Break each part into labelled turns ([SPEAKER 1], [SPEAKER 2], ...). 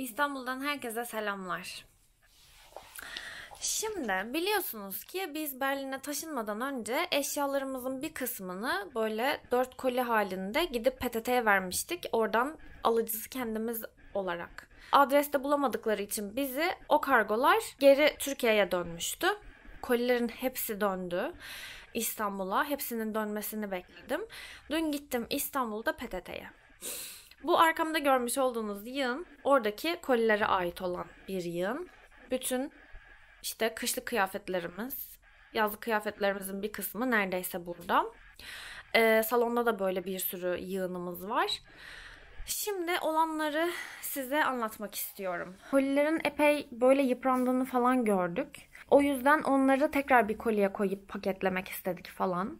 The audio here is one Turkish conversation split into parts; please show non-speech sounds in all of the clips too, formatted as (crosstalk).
[SPEAKER 1] İstanbul'dan herkese selamlar. Şimdi biliyorsunuz ki biz Berlin'e taşınmadan önce eşyalarımızın bir kısmını böyle dört koli halinde gidip PTT'ye vermiştik. Oradan alıcısı kendimiz olarak. Adreste bulamadıkları için bizi o kargolar geri Türkiye'ye dönmüştü. Kolilerin hepsi döndü İstanbul'a. Hepsinin dönmesini bekledim. Dün gittim İstanbul'da PTT'ye. Bu arkamda görmüş olduğunuz yığın oradaki kolilere ait olan bir yığın. Bütün işte kışlık kıyafetlerimiz, yazlık kıyafetlerimizin bir kısmı neredeyse burada. Ee, salonda da böyle bir sürü yığınımız var. Şimdi olanları size anlatmak istiyorum. Kolilerin epey böyle yıprandığını falan gördük. O yüzden onları tekrar bir kolye koyup paketlemek istedik falan.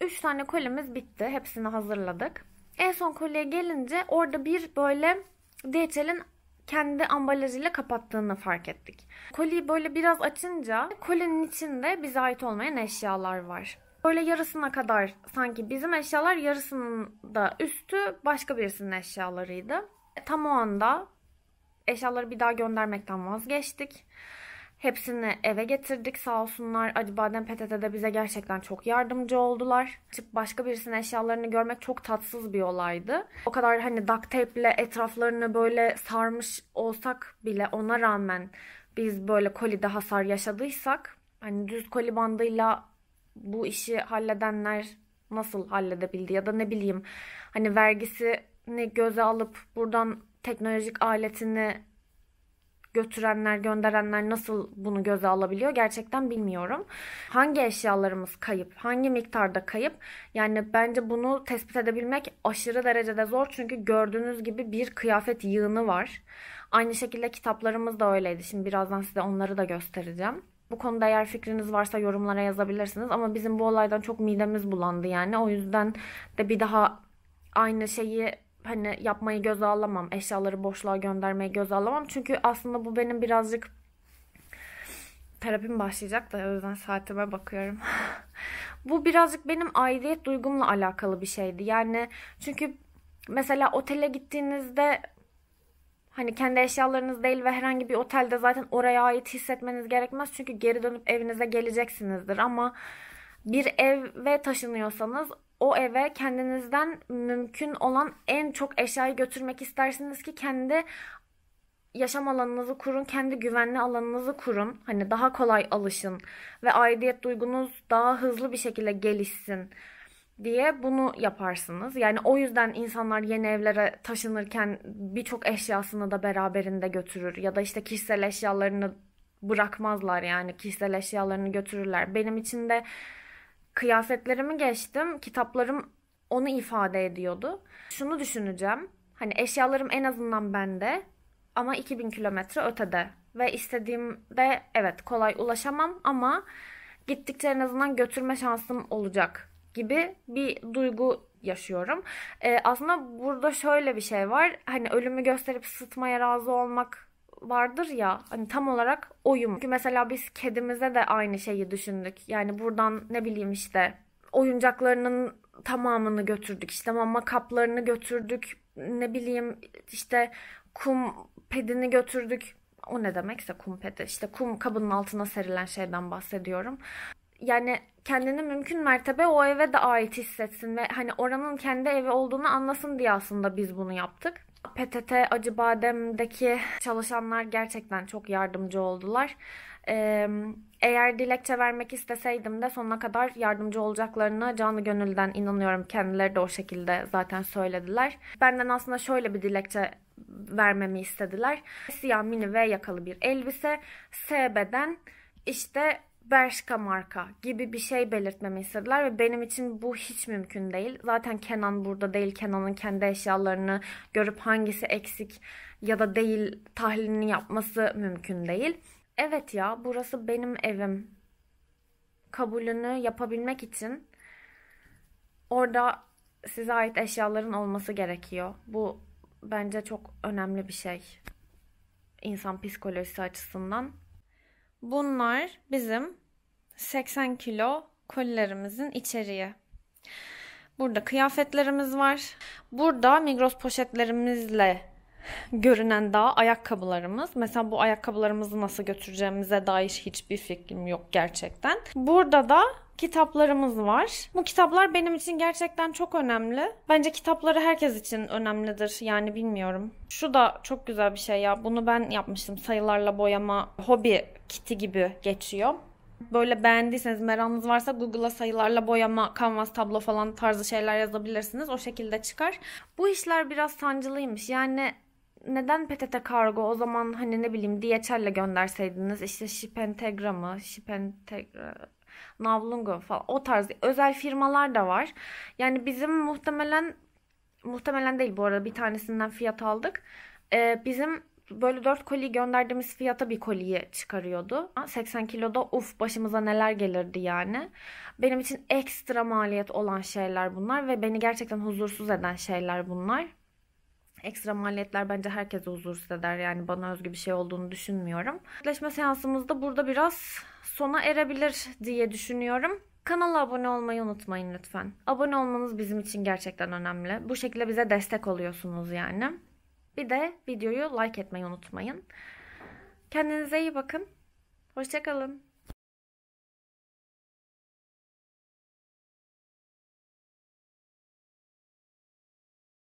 [SPEAKER 1] 3 tane kolimiz bitti. Hepsini hazırladık. En son kolye gelince orada bir böyle DHL'in kendi ambalajıyla kapattığını fark ettik. Kolyeyi böyle biraz açınca kolinin içinde bize ait olmayan eşyalar var. Böyle yarısına kadar sanki bizim eşyalar yarısının da üstü başka birisinin eşyalarıydı. E, tam o anda eşyaları bir daha göndermekten vazgeçtik. Hepsini eve getirdik sağ olsunlar. Acıbadem de bize gerçekten çok yardımcı oldular. Çık başka birisinin eşyalarını görmek çok tatsız bir olaydı. O kadar hani duct tape'le etraflarını böyle sarmış olsak bile ona rağmen biz böyle kolide hasar yaşadıysak hani düz koli bandıyla bu işi halledenler nasıl halledebildi ya da ne bileyim hani vergisini göze alıp buradan teknolojik aletini götürenler, gönderenler nasıl bunu göze alabiliyor gerçekten bilmiyorum. Hangi eşyalarımız kayıp, hangi miktarda kayıp? Yani bence bunu tespit edebilmek aşırı derecede zor çünkü gördüğünüz gibi bir kıyafet yığını var. Aynı şekilde kitaplarımız da öyleydi. Şimdi birazdan size onları da göstereceğim. Bu konuda eğer fikriniz varsa yorumlara yazabilirsiniz ama bizim bu olaydan çok midemiz bulandı yani. O yüzden de bir daha aynı şeyi hani yapmayı göze alamam. Eşyaları boşluğa göndermeyi göze alamam. Çünkü aslında bu benim birazcık terapim başlayacak da o yüzden saatime bakıyorum. (laughs) bu birazcık benim aidiyet duygumla alakalı bir şeydi. Yani çünkü mesela otele gittiğinizde hani kendi eşyalarınız değil ve herhangi bir otelde zaten oraya ait hissetmeniz gerekmez. Çünkü geri dönüp evinize geleceksinizdir ama bir eve taşınıyorsanız o eve kendinizden mümkün olan en çok eşyayı götürmek istersiniz ki kendi yaşam alanınızı kurun, kendi güvenli alanınızı kurun. Hani daha kolay alışın ve aidiyet duygunuz daha hızlı bir şekilde gelişsin diye bunu yaparsınız. Yani o yüzden insanlar yeni evlere taşınırken birçok eşyasını da beraberinde götürür ya da işte kişisel eşyalarını bırakmazlar yani kişisel eşyalarını götürürler. Benim için de kıyafetlerimi geçtim, kitaplarım onu ifade ediyordu. Şunu düşüneceğim. Hani eşyalarım en azından bende ama 2000 kilometre ötede ve istediğimde evet kolay ulaşamam ama gittikçe en azından götürme şansım olacak gibi bir duygu yaşıyorum. Ee, aslında burada şöyle bir şey var. Hani ölümü gösterip sıtmaya razı olmak vardır ya hani tam olarak oyum. Çünkü mesela biz kedimize de aynı şeyi düşündük. Yani buradan ne bileyim işte oyuncaklarının tamamını götürdük. İşte mama kaplarını götürdük. Ne bileyim işte kum pedini götürdük. O ne demekse kum pedi. İşte kum kabının altına serilen şeyden bahsediyorum. Yani kendini mümkün mertebe o eve de ait hissetsin ve hani oranın kendi evi olduğunu anlasın diye aslında biz bunu yaptık. PTT Acıbadem'deki çalışanlar gerçekten çok yardımcı oldular. Ee, eğer dilekçe vermek isteseydim de sonuna kadar yardımcı olacaklarını canlı gönülden inanıyorum. Kendileri de o şekilde zaten söylediler. Benden aslında şöyle bir dilekçe vermemi istediler. Siyah mini V yakalı bir elbise, S beden. İşte Bershka marka gibi bir şey belirtmemi istediler ve benim için bu hiç mümkün değil. Zaten Kenan burada değil. Kenan'ın kendi eşyalarını görüp hangisi eksik ya da değil tahlilini yapması mümkün değil. Evet ya burası benim evim. Kabulünü yapabilmek için orada size ait eşyaların olması gerekiyor. Bu bence çok önemli bir şey. İnsan psikolojisi açısından. Bunlar bizim 80 kilo kolilerimizin içeriği. Burada kıyafetlerimiz var. Burada Migros poşetlerimizle görünen daha ayakkabılarımız. Mesela bu ayakkabılarımızı nasıl götüreceğimize dair hiçbir fikrim yok gerçekten. Burada da kitaplarımız var. Bu kitaplar benim için gerçekten çok önemli. Bence kitapları herkes için önemlidir. Yani bilmiyorum. Şu da çok güzel bir şey ya. Bunu ben yapmıştım. Sayılarla boyama hobi kiti gibi geçiyor. Böyle beğendiyseniz merakınız varsa Google'a sayılarla boyama, kanvas, tablo falan tarzı şeyler yazabilirsiniz. O şekilde çıkar. Bu işler biraz sancılıymış. Yani neden PTT kargo o zaman hani ne bileyim DHL'le gönderseydiniz işte Shipentegra mı? Navlungo falan o tarz özel firmalar da var. Yani bizim muhtemelen muhtemelen değil bu arada bir tanesinden fiyat aldık. Ee, bizim böyle 4 koli gönderdiğimiz fiyata bir koliyi çıkarıyordu. 80 kiloda uf başımıza neler gelirdi yani. Benim için ekstra maliyet olan şeyler bunlar ve beni gerçekten huzursuz eden şeyler bunlar. Ekstra maliyetler bence herkes huzur hisseder. Yani bana özgü bir şey olduğunu düşünmüyorum. Birleşme seansımızda burada biraz sona erebilir diye düşünüyorum. Kanala abone olmayı unutmayın lütfen. Abone olmanız bizim için gerçekten önemli. Bu şekilde bize destek oluyorsunuz yani. Bir de videoyu like etmeyi unutmayın. Kendinize iyi bakın. Hoşçakalın.